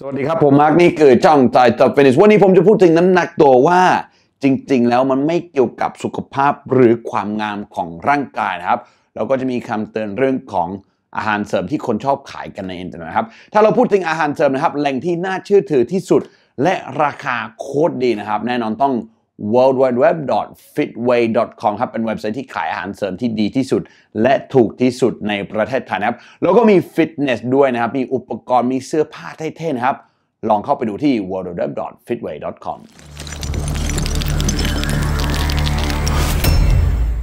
สวัสดีครับ ผมมาร์กนี่คือ ช่องจ่ายจับเฟนิสวันนี้ผมจะพูดถึงน้ำหนักตัวว่า จริงๆแล้วมันไม่เกี่ยวกับสุขภาพหรือความงามของร่างกายนะครับเราก็จะมีคำเตือนเรื่องของอาหารเสริมที่คนชอบขายกันในอินเทอร์เน็ตนะครับ ถ้าเราพูดถึงอาหารเสริมนะครับแหล่งที่น่าเชื่อถือที่สุดและราคาโคตรดีนะครับ แน่นอนต้อง worldwideweb.fitway.com ครับ เป็นเว็บไซต์ที่ขายอาหารเสริมที่ดีที่สุด และถูกที่สุดในประเทศไทยนะครับ แล้วก็มีฟิตเนสด้วยนะครับ มีอุปกรณ์ มีเสื้อผ้าเท่ๆนะครับ ลองเข้าไปดูที่ worldwideweb.fitway.com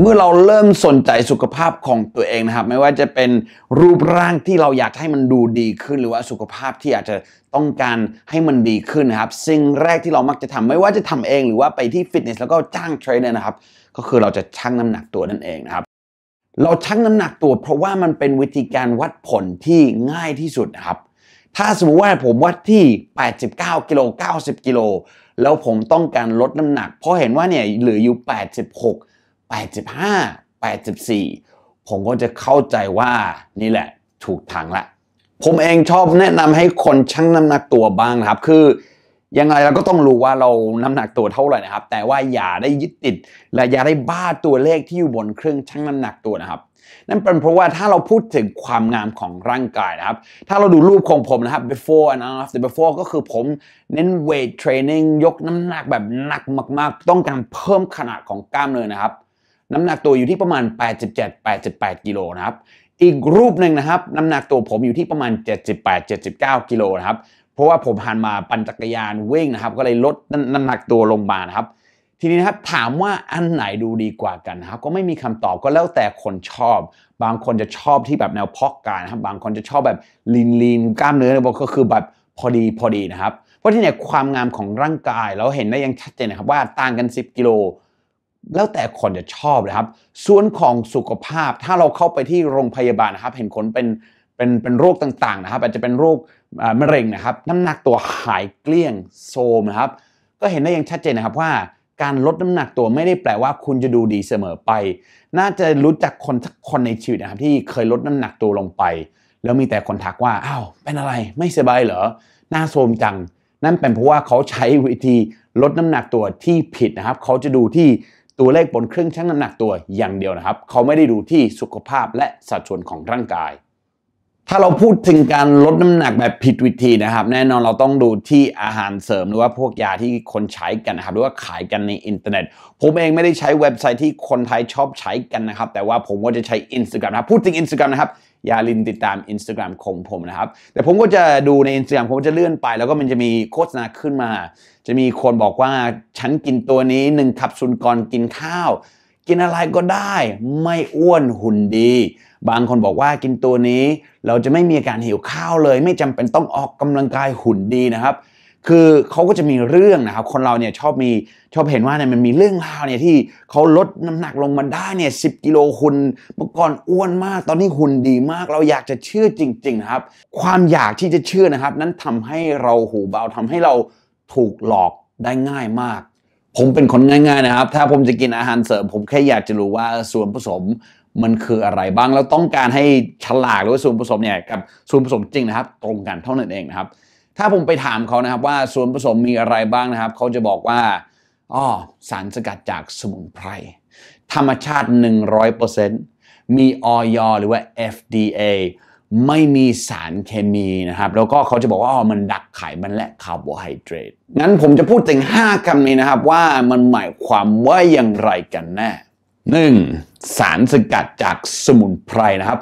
เมื่อเราเริ่มสนใจสุขภาพของตัวเองนะครับ ไม่ว่าจะเป็นรูปร่างที่เราอยากให้มันดูดีขึ้น หรือว่าสุขภาพที่อาจจะต้องการให้มันดีขึ้นนะครับ สิ่งแรกที่เรามักจะทำ ไม่ว่าจะทำเอง หรือว่าไปที่ฟิตเนสแล้วก็จ้างเทรนเนอร์นะครับ ก็คือเราจะชั่งน้ำหนักตัวนั่นเองนะครับ เราชั่งน้ำหนักตัว เพราะว่ามันเป็นวิธีการวัดผลที่ง่ายที่สุดนะครับ ถ้าสมมติว่าผมวัดที่ 89กิโล90กิโล แล้วผมต้องการลดน้ำหนัก เพราะเห็นว่าเนี่ยเหลืออยู่ 86 85 84 ผมก็จะเข้าใจว่านี่แหละถูกทางละ ผมเองชอบแนะนำให้คนชั่งน้ำหนักตัวบ้างครับคือยังไงเราก็ต้องรู้ว่าเราน้ำหนักตัวเท่าไหร่นะครับ แต่ว่าอย่าได้ยึดติด และอย่าได้บ้าตัวเลขที่อยู่บนเครื่องชั่งน้ำหนักตัวนะครับ นั่นเป็นเพราะว่าถ้าเราพูดถึงความงามของร่างกายนะครับ ถ้าเราดูรูปของผมนะครับ before and after before ก็คือผมเน้น weight training ยกน้ำหนักแบบหนักมากๆ ต้องการเพิ่มขนาดของกล้ามเนื้อนะครับน้ำหนักตัวอยู่ที่ประมาณ 87-88 กิโลนะครับ อีกรูปหนึ่งนะครับน้ำหนักตัวผมอยู่ที่ประมาณ 78-79 กิโลนะครับ เพราะว่าผมหันมาปั่นจักรยานวิ่งนะครับก็เลยลดน้ำหนักตัวลงมานะครับ ทีนี้นะครับถามว่าอันไหนดูดีกว่ากันนะครับก็ไม่มีคำตอบก็แล้วแต่คนชอบ บางคนจะชอบที่แบบแนวพอกการนะครับบางคนจะชอบแบบลีนลีนกล้ามเนื้อบก็คือแบบพอดีพอดีนะครับ เพราะที่เนี่ยความงามของร่างกายเราเห็นได้ยังชัดเจนนะครับว่าต่างกัน10กิโลแล้วแต่คนจะชอบเลยครับ ส่วนของสุขภาพ ถ้าเราเข้าไปที่โรงพยาบาลนะครับ เห็นคนเป็นเป็นเป็นโรคต่างๆ นะครับ อาจจะเป็นโรคมะเร็งนะครับ น้ำหนักตัวหายเกลี้ยงโซมนะครับ ก็เห็นได้อย่างชัดเจนนะครับว่าการลดน้ำหนักตัวไม่ได้แปลว่าคุณจะดูดีเสมอไป น่าจะรู้จักคนสักคนในชีวิตนะครับที่เคยลดน้ำหนักตัวลงไป แล้วมีแต่คนทักว่าอ้าวเป็นอะไรไม่สบายเหรอหน้าโทมจัง นั่นเป็นเพราะว่าเขาใช้วิธีลดน้ำหนักตัวที่ผิดนะครับ เขาจะดูที่ตัวเลขบนเครื่องชั่งน้ำหนักตัวอย่างเดียวนะครับ เขาไม่ได้ดูที่สุขภาพและสัดส่วนของร่างกาย ถ้าเราพูดถึงการลดน้ำหนักแบบผิดวิธีนะครับ แน่นอนเราต้องดูที่อาหารเสริมหรือว่าพวกยาที่คนใช้กันนะครับหรือว่าขายกันในอินเทอร์เน็ตผมเองไม่ได้ใช้เว็บไซต์ที่คนไทยชอบใช้กันนะครับ แต่ว่าผมก็จะใช้ินสตาแกรมนะครับพูดถึงอินสตาแกรมนะครับอย่าลืมติดตาม Instagram ของผมนะครับ แต่ผมก็จะดูใน Instagram ผมจะเลื่อนไปแล้วก็มันจะมีโฆษณาขึ้นมา จะมีคนบอกว่าฉันกินตัวนี้หนึ่งขับซุนก่อนกินข้าว กินอะไรก็ได้ ไม่อ้วนหุ่นดี บางคนบอกว่ากินตัวนี้ เราจะไม่มีอาการหิวข้าวเลย ไม่จำเป็นต้องออกกำลังกายหุ่นดีนะครับคือเขาก็จะมีเรื่องนะครับคนเราเนี่ยชอบมีชอบเห็นว่าเนี่ยมันมีเรื่องราวเนี่ยที่เขาลดน้ำหนักลงมาได้เนี่ยสิกิโลคุณเมื่อก่อนอ้วนมาก ตอนนี้หุ่นดีมาก เราอยากจะเชื่อจริงๆนะครับ ความอยากที่จะเชื่อนะครับ นั้นทำให้เราหูเบาทำให้เราถูกหลอกได้ง่ายมาก ผมเป็นคนง่าย ๆ นะครับ ถ้าผมจะกินอาหารเสริมผมแค่อยากจะรู้ว่าส่วนผสม มันคืออะไรบ้างแล้วต้องการให้ฉลากหรือว่าส่วนผสมเนี่ยกับส่วนผสมจริงนะครับ ตรงกันเท่านั้นเองนะครับถ้าผมไปถามเขานะครับว่าส่วนผสมมีอะไรบ้างนะครับเขาจะบอกว่าอ๋อสารสกัดจากสมุนไพรธรรมชาติ 100%มีออยหรือว่า FDA ไม่มีสารเคมีนะครับ แล้วก็เขาจะบอกว่าอ๋อมันดักไขมันและคาร์โบไฮเดรต งั้นผมจะพูดถึง5 คำนี้นะครับว่ามันหมายความว่าอย่างไรกันแน่ 1. สารสกัดจากสมุนไพรนะครับ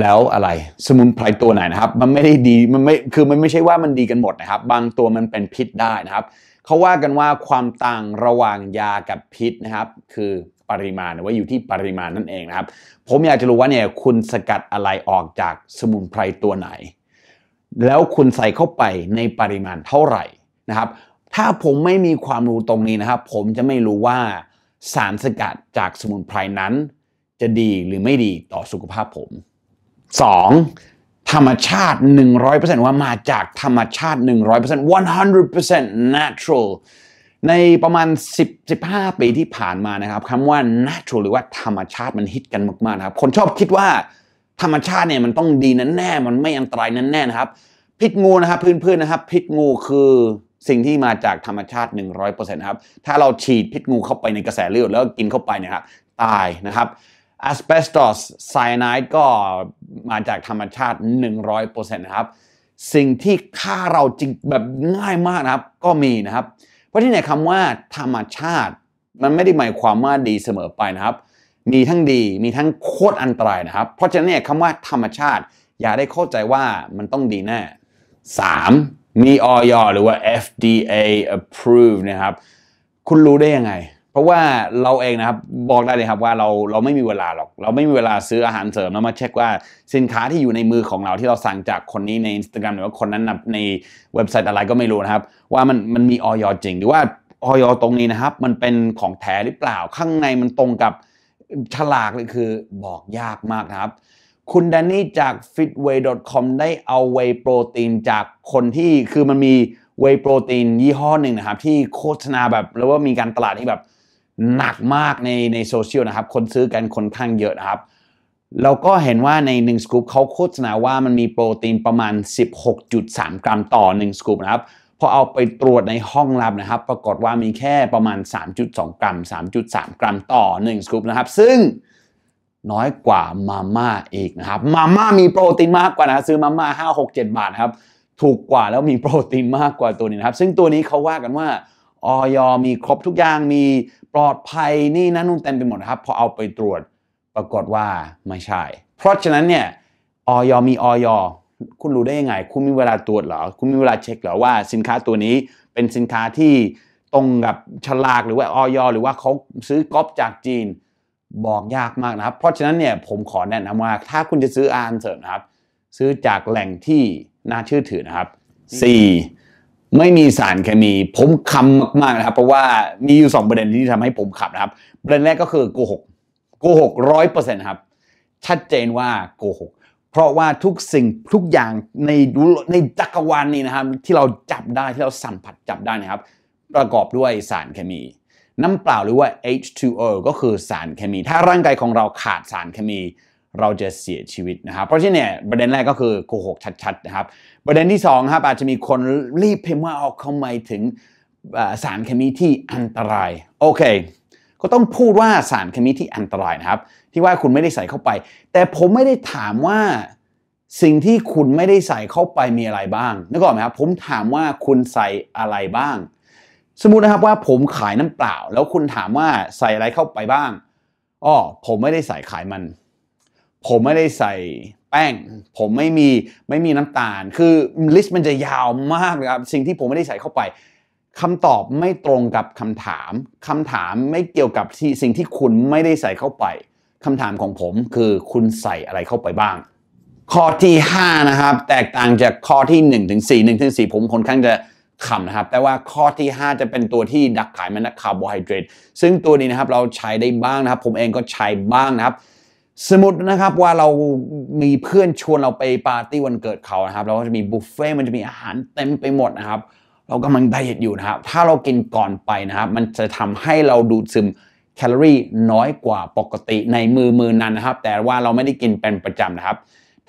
แล้วอะไรสมุนไพรตัวไหนนะครับ มันไม่ได้ดีมันไม่คือมันไม่ใช่ว่ามันดีกันหมดนะครับ บางตัวมันเป็นพิษได้นะครับเขาว่ากันว่าความต่างระหว่างยากับพิษนะครับ คือปริมาณว่าอยู่ที่ปริมาณนั่นเองนะครับ ผมอยากจะรู้ว่าเนี่ยคุณสกัดอะไรออกจากสมุนไพรตัวไหน แล้วคุณใส่เข้าไปในปริมาณเท่าไหร่นะครับ ถ้าผมไม่มีความรู้ตรงนี้นะครับ ผมจะไม่รู้ว่าสารสกัดจากสมุนไพรนั้นจะดีหรือไม่ดีต่อสุขภาพผมสองธรรมชาติ 100%ว่ามาจากธรรมชาติ 100% 100% natural ในประมาณ10 15ปีที่ผ่านมานะครับคำว่า natural หรือว่าธรรมชาติมันฮิตกันมากๆนะครับ คนชอบคิดว่าธรรมชาติเนี่ยมันต้องดีนั้นแน่มันไม่อันตรายนั้นแน่นะครับ พิษงูนะครับเพื่อนๆนะครับพิษงูคือสิ่งที่มาจากธรรมชาติ 100%นะครับถ้าเราฉีดพิษงูเข้าไปในกระแสเลือดแล้วกินเข้าไปนะครับตายนะครับอะสเปสตอสไซไนด์ก็มาจากธรรมชาติ 100%นะครับสิ่งที่ฆ่าเราจริงแบบง่ายมากนะครับก็มีนะครับเพราะที่ไหนคำว่าธรรมชาติมันไม่ได้หมายความว่าดีเสมอไปนะครับมีทั้งดีมีทั้งโคตรอันตรายนะครับ เพราะฉะนั้นเนี่ยคำว่าธรรมชาติอย่าได้เข้าใจว่ามันต้องดีแน่ 3. มีออยหรือว่า FDA approved นะครับคุณรู้ได้ยังไงเพราะว่าเราเองนะครับบอกได้เลยครับว่าเราเราไม่มีเวลาหรอก เราไม่มีเวลาซื้ออาหารเสริม แล้วมาเช็คว่าสินค้าที่อยู่ในมือของเราที่เราสั่งจากคนนี้ใน Instagram หรือว่าคนนั้นในเว็บไซต์อะไรก็ไม่รู้นะครับว่ามันมันมีออยจริง หรือว่าออยตรงนี้นะครับ มันเป็นของแท้หรือเปล่าข้างในมันตรงกับฉลากเลยคือบอกยากมากครับ คุณแดนนี่จาก fitway.com ได้เอาเวโปรตีนจากคนที่คือมันมีเวโปรตีนยี่ห้อหนึ่งนะครับ ที่โฆษณาแบบแล้วว่ามีการตลาดที่แบบหนักมากในในโซเชียลนะครับ คนซื้อกันคนข้างเยอะครับ เราก็เห็นว่าใน1สกู๊ปเขาโฆษณาว่ามันมีโปรตีนประมาณ 16.3 กรัมต่อ1สกู๊ปนะครับ พอเอาไปตรวจในห้องลับนะครับ ปรากฏว่ามีแค่ประมาณ 3.2 กรัม 3.3 กรัมต่อ1สกู๊ปนะครับ ซึ่งน้อยกว่ามาม่าอีกนะครับ มาม่ามีโปรตีนมากกว่านะซื้อมาม่า5 6 7 บาทครับ ถูกกว่าแล้วมีโปรตีนมากกว่าตัวนี้นะครับ ซึ่งตัวนี้เขาว่ากันว่าออยมีครบทุกอย่างมีปลอดภัยนี่นั่นนู่นเต็มไปหมดครับพอเอาไปตรวจปรากฏว่าไม่ใช่ เพราะฉะนั้นเนี่ยออยมีออยคุณรู้ได้ยังไงคุณมีเวลาตรวจเหรอคุณมีเวลาเช็คเหรอว่าสินค้าตัวนี้เป็นสินค้าที่ตรงกับฉลากหรือว่าออยหรือว่าเขาซื้อก๊อปจากจีนบอกยากมากนะครับ เพราะฉะนั้นเนี่ยผมขอแนะนำว่าถ้าคุณจะซื้ออาหารเสริมนะครับซื้อจากแหล่งที่น่าเชื่อถือนะครับ4ไม่มีสารเคมีผมคำมากๆนะครับ เพราะว่ามีอยู่2ประเด็นที่ทำให้ผมขับนะครับประเด็นแรกก็คือโกหกโกหกร้อยเปอร์เซ็นต์ครับชัดเจนว่าโกหกเพราะว่าทุกสิ่งทุกอย่างในในจักรวาลนี้นะครับที่เราจับได้ที่เราสัมผัสจับได้นะครับ ประกอบด้วยสารเคมี น้ำเปล่าหรือว่า H2O ก็คือสารเคมี ถ้าร่างกายของเราขาดสารเคมีเราจะเสียชีวิตนะครับ เพราะฉะนั้นเนี่ยประเด็นแรกก็คือโกหกชัด ๆนะครับ ประเด็นที่2ครับอาจจะมีคนรีบพิมพ์ว่าเอาเข้ามาถึงสารเคมีที่อันตรายโอเค ก็ต้องพูดว่าสารเคมีที่อันตรายนะครับที่ว่าคุณไม่ได้ใส่เข้าไป แต่ผมไม่ได้ถามว่าสิ่งที่คุณไม่ได้ใส่เข้าไปมีอะไรบ้างนึกออกไหมครับผมถามว่าคุณใส่อะไรบ้าง สมมตินะครับว่าผมขายน้ำเปล่า แล้วคุณถามว่าใส่อะไรเข้าไปบ้างอ๋อผมไม่ได้ใส่ขายมันผมไม่ได้ใส่แป้ง ผมไม่มีไม่มีน้ำตาล คือลิสต์มันจะยาวมากนะครับ สิ่งที่ผมไม่ได้ใส่เข้าไปคำตอบไม่ตรงกับคำถามคำถามไม่เกี่ยวกับที่สิ่งที่คุณไม่ได้ใส่เข้าไปคำถามของผมคือคุณใส่อะไรเข้าไปบ้าง ข้อที่ 5 นะครับ แตกต่างจากข้อที่1ถึง4 1ถึง4ผมค่อนข้างจะขำนะครับ แต่ว่าข้อที่ 5 จะเป็นตัวที่ดักขายมันนะคาร์โบไฮเดรต ซึ่งตัวนี้นะครับเราใช้ได้บ้างนะครับ ผมเองก็ใช้บ้างนะครับสมมตินะครับว่าเรามีเพื่อนชวนเราไปปาร์ตี้วันเกิดเขานะครับเราก็จะมีบุฟเฟ่มันจะมีอาหารเต็มไปหมดนะครับ เรากำลังไดเอทอยู่นะครับถ้าเรากินก่อนไปนะครับ มันจะทำให้เราดูดซึมแคลอรี่น้อยกว่าปกติในมือมือนั้นนะครับ แต่ว่าเราไม่ได้กินเป็นประจำนะครับ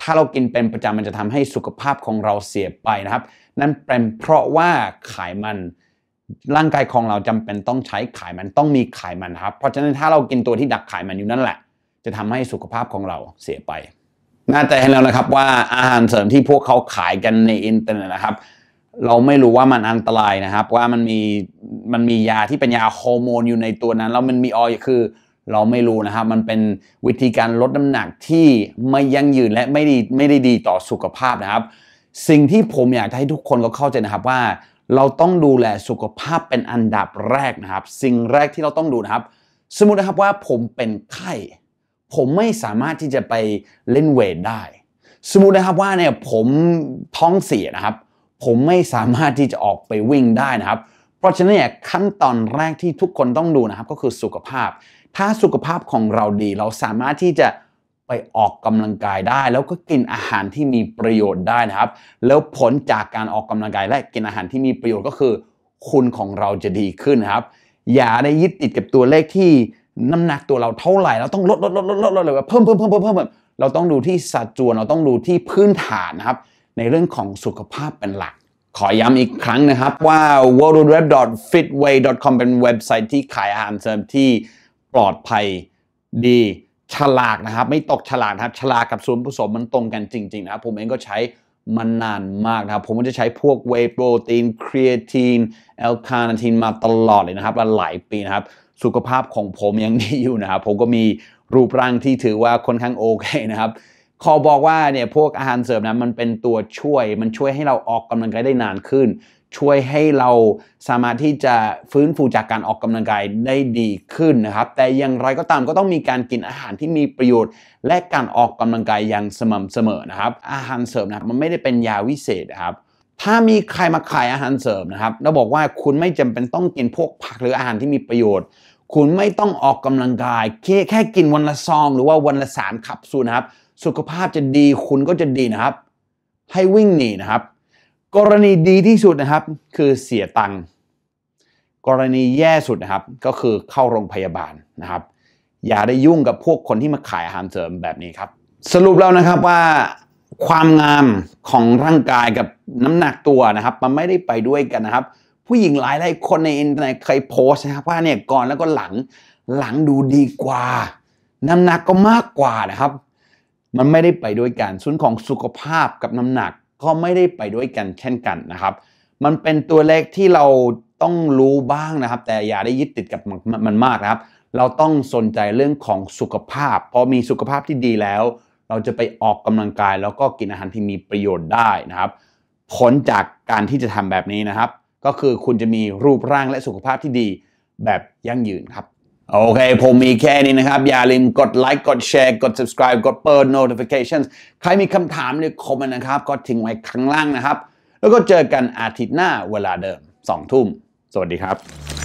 ถ้าเรากินเป็นประจำมันจะทำให้สุขภาพของเราเสียไปนะครับ นั่นเป็นเพราะว่าไขมันร่างกายของเราจำเป็นต้องใช้ไขมันต้องมีไขมันครับ เพราะฉะนั้นถ้าเรากินตัวที่ดักไขมันอยู่นั่นแหละจะทำให้สุขภาพของเราเสียไป น่าจะเห็นแล้วนะครับว่าอาหารเสริมที่พวกเขาขายกันในอินเทอร์เน็ตนะครับ เราไม่รู้ว่ามันอันตรายนะครับ ว่ามันมีมันมียาที่เป็นยาฮอร์โมนอยู่ในตัวนั้นแล้วมันมีออยคือเราไม่รู้นะครับ มันเป็นวิธีการลดน้ำหนักที่ไม่ยั่งยืนและไม่ดีไม่ได้ดีต่อสุขภาพนะครับ สิ่งที่ผมอยากให้ทุกคนก็เข้าใจนะครับว่า เราต้องดูแลสุขภาพเป็นอันดับแรกนะครับ สิ่งแรกที่เราต้องดูนะครับ สมมตินะครับว่าผมเป็นไข้ผมไม่สามารถที่จะไปเล่นเวทได้ สมมตินะครับว่าเนี่ยผมท้องเสียนะครับ ผมไม่สามารถที่จะออกไปวิ่งได้นะครับ เพราะฉะนั้นเนี่ยขั้นตอนแรกที่ทุกคนต้องดูนะครับก็คือสุขภาพ ถ้าสุขภาพของเราดีเราสามารถที่จะไปออกกำลังกายได้ แล้วก็กินอาหารที่มีประโยชน์ได้นะครับ แล้วผลจากการออกกำลังกายและกินอาหารที่มีประโยชน์ก็คือคุณของเราจะดีขึ้นนะครับ อย่าได้ยึดติดกับตัวเลขที่น้ำหนักตัวเราเท่าไหร่ เราต้องลดลดลดลดลดลดเลยว่าเพิ่มเพิ่มเพิ่มเพิ่มเพิ่มเราต้องดูที่สัดส่วนเราต้องดูที่พื้นฐานนะครับ ในเรื่องของสุขภาพเป็นหลัก ขอย้ำอีกครั้งนะครับว่า worldweb.fitway.com เป็นเว็บไซต์ที่ขายอาหารเสริมที่ปลอดภัยดี ฉลากนะครับ ไม่ตกฉลากนะครับฉลากกับส่วนผสมมันตรงกันจริงๆนะครับ ผมเองก็ใช้มานานมากนะครับ ผมก็จะใช้พวกเวโปรตีนครีเอทีนแอลคาเนทีนมาตลอดเลยนะครับหลายปีนะครับ สุขภาพของผมยังดีอยู่นะครับ ผมก็มีรูปร่างที่ถือว่าค่อนข้างโอเคนะครับ ขอบอกว่าเนี่ย พวกอาหารเสริมนะมันเป็นตัวช่วย มันช่วยให้เราออกกำลังกายได้นานขึ้นช่วยให้เราสามารถที่จะฟื้นฟูจากการออกกำลังกายได้ดีขึ้นนะครับ แต่อย่างไรก็ตามก็ต้องมีการกินอาหารที่มีประโยชน์ และการออกกำลังกายอย่างสม่ำเสมอนะครับ อาหารเสริมนะมันไม่ได้เป็นยาวิเศษครับ ถ้ามีใครมาขายอาหารเสริมนะครับ แล้วบอกว่าคุณไม่จำเป็นต้องกินพวกผักหรืออาหารที่มีประโยชน์ คุณไม่ต้องออกกำลังกายแค่แค่กินวันละซองหรือว่าวันละสามขับสูนะครับ สุขภาพจะดีคุณก็จะดีนะครับ ให้วิ่งหนีนะครับกรณีดีที่สุดนะครับคือเสียตังค์กรณีแย่สุดนะครับ ก็คือเข้าโรงพยาบาลนะครับ อย่าได้ยุ่งกับพวกคนที่มาขายอาหารเสริมแบบนี้ครับสรุปแล้วนะครับว่าความงามของร่างกายกับน้ำหนักตัวนะครับ มันไม่ได้ไปด้วยกันนะครับ ผู้หญิงหลายหลายคนในอินเทอร์เน็ตเคยโพสนะครับ ว่าเนี่ยก่อนแล้วก็หลังหลังดูดีกว่า น้ำหนักก็มากกว่านะครับ มันไม่ได้ไปด้วยกันส่วนของสุขภาพกับน้ำหนักก็ไม่ได้ไปด้วยกันเช่นกันนะครับ มันเป็นตัวเลขที่เราต้องรู้บ้างนะครับ แต่อย่าได้ยึดติดกับมันมากนะครับ เราต้องสนใจเรื่องของสุขภาพพอมีสุขภาพที่ดีแล้ว เราจะไปออกกำลังกาย แล้วก็กินอาหารที่มีประโยชน์ได้นะครับผลจากการที่จะทำแบบนี้นะครับ ก็คือคุณจะมีรูปร่างและสุขภาพที่ดี แบบยั่งยืนครับโอเค ผมมีแค่นี้นะครับ อย่าลืมกดไลค์กดแชร์กด subscribe กดเปิด notifications ใครมีคำถามหรือคอมเมนต์นะครับก็ทิ้งไว้ข้างล่างนะครับ แล้วก็เจอกันอาทิตย์หน้าเวลาเดิม 2 ทุ่ม สวัสดีครับ